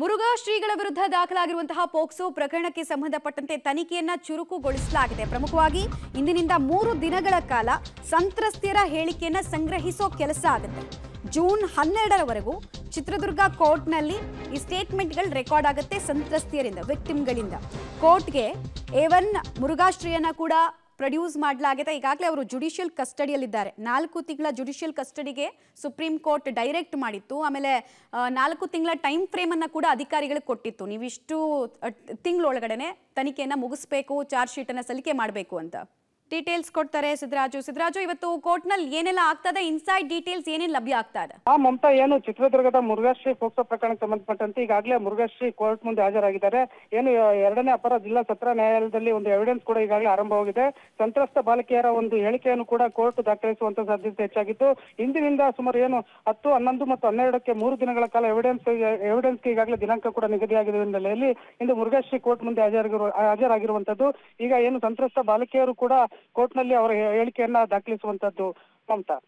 ಮುರುಘಾ ಶ್ರೀಗಳ ವಿರುದ್ಧ ದಾಖಲಾಗಿರುವಂತಹ ಪೋಕ್ಸೋ ಪ್ರಕರಣಕ್ಕೆ ಸಂಬಂಧಪಟ್ಟಂತೆ ತನಿಖೆಯನ್ನ ಚುರುಕುಗೊಳಿಸಲಾಗಿದೆ ಪ್ರಮುಖವಾಗಿ ಇಂದಿನಿಂದ ಮೂರು ದಿನಗಳ ಕಾಲ ಸಂತ್ರಸ್ತೆಯರ ಹೇಳಿಕೆಯನ್ನ ಸಂಗ್ರಹಿಸೋ ಕೆಲಸ ಆಗುತ್ತೆ ಜೂನ್ ಹನ್ನೆರಡರವರೆಗೂ ಚಿತ್ರದುರ್ಗ ಕೋರ್ಟ್ನಲ್ಲಿ ಈ ಸ್ಟೇಟ್ಮೆಂಟ್ಗಳು ರೆಕಾರ್ಡ್ ಆಗುತ್ತೆ ಸಂತ್ರಸ್ತೆಯರಿಂದ ವಿಕ್ಟಿಮ್ಗಳಿಂದ ಕೋರ್ಟ್ಗೆ ಏವನ್ ಮುರುಘಾಶ್ರೀಯನ್ನ ಕೂಡ ಪ್ರೊಡ್ಯೂಸ್ ಮಾಡಲಾಗಿದೆ ಈಗಾಗಲೇ ಅವರು ಜುಡಿಷಿಯಲ್ ಕಸ್ಟಡಿಯಲ್ಲಿದ್ದಾರೆ ನಾಲ್ಕು ತಿಂಗಳ ಜುಡಿಷಿಯಲ್ ಕಸ್ಟಡಿಗೆ ಸುಪ್ರೀಂ ಕೋರ್ಟ್ ಡೈರೆಕ್ಟ್ ಮಾಡಿತ್ತು ಆಮೇಲೆ ನಾಲ್ಕು ತಿಂಗಳ ಟೈಮ್ ಫ್ರೇಮನ್ನು ಕೂಡ ಅಧಿಕಾರಿಗಳಿಗೆ ಕೊಟ್ಟಿತ್ತು ನೀವಿಷ್ಟು ತಿಂಗಳೊಳಗಡೆ ತನಿಖೆಯನ್ನು ಮುಗಿಸ್ಬೇಕು ಚಾರ್ಜ್ ಶೀಟನ್ನು ಸಲ್ಲಿಕೆ ಮಾಡಬೇಕು ಅಂತ ಡೀಟೇಲ್ಸ್ ಕೊಡ್ತಾರೆ ಸಿದ್ದರಾಜು ಸಿದ್ದರಾಜು ಇವತ್ತು ಕೋರ್ಟ್ ನಲ್ಲಿ ಏನೆಲ್ಲ ಆಗ್ತದೆ ಇನ್ಸೈಡ್ ಡೀಟೇಲ್ಸ್ ಏನೇನು ಲಭ್ಯ ಆಗ್ತಾ ಇದೆ ಆ ಮಮತಾ ಏನು ಚಿತ್ರದುರ್ಗದ ಮುರುಘಾಶ್ರೀ ಪೋಕ್ಸೋ ಪ್ರಕರಣಕ್ಕೆ ಸಂಬಂಧಪಟ್ಟಂತೆ ಈಗಾಗಲೇ ಮುರುಘಾಶ್ರೀ ಕೋರ್ಟ್ ಮುಂದೆ ಹಾಜರಾಗಿದ್ದಾರೆ ಏನು ಎರಡನೇ ಅಪರ ಜಿಲ್ಲಾ ಸತ್ರ ನ್ಯಾಯಾಲಯದಲ್ಲಿ ಒಂದು ಎವಿಡೆನ್ಸ್ ಕೂಡ ಈಗಾಗಲೇ ಆರಂಭವಾಗಿದೆ ಸಂತ್ರಸ್ತ ಬಾಲಕಿಯರ ಒಂದು ಹೇಳಿಕೆಯನ್ನು ಕೂಡ ಕೋರ್ಟ್ ದಾಖಲಿಸುವಂತ ಸಾಧ್ಯತೆ ಹೆಚ್ಚಾಗಿದ್ದು ಇಂದಿನಿಂದ ಸುಮಾರು ಏನು ಹತ್ತು ಹನ್ನೊಂದು ಮತ್ತು ಹನ್ನೆರಡಕ್ಕೆ ಮೂರು ದಿನಗಳ ಕಾಲ ಎವಿಡೆನ್ಸ್ ಎವಿಡೆನ್ಸ್ ಈಗಾಗಲೇ ದಿನಾಂಕ ಕೂಡ ನಿಗದಿಯಾಗಿರುವ ಹಿನ್ನೆಲೆಯಲ್ಲಿ ಇಂದು ಮುರುಘಾಶ್ರೀ ಕೋರ್ಟ್ ಮುಂದೆ ಹಾಜರಾಗಿರುವ ಹಾಜರಾಗಿರುವಂತದ್ದು ಈಗ ಏನು ಸಂತ್ರಸ್ತ ಬಾಲಕಿಯರು ಕೂಡ ಕೋರ್ಟ್ನಲ್ಲಿ ಅವರ ಹೇಳಿಕೆಯನ್ನ ದಾಖಲಿಸುವಂತದ್ದು ಮಮತಾ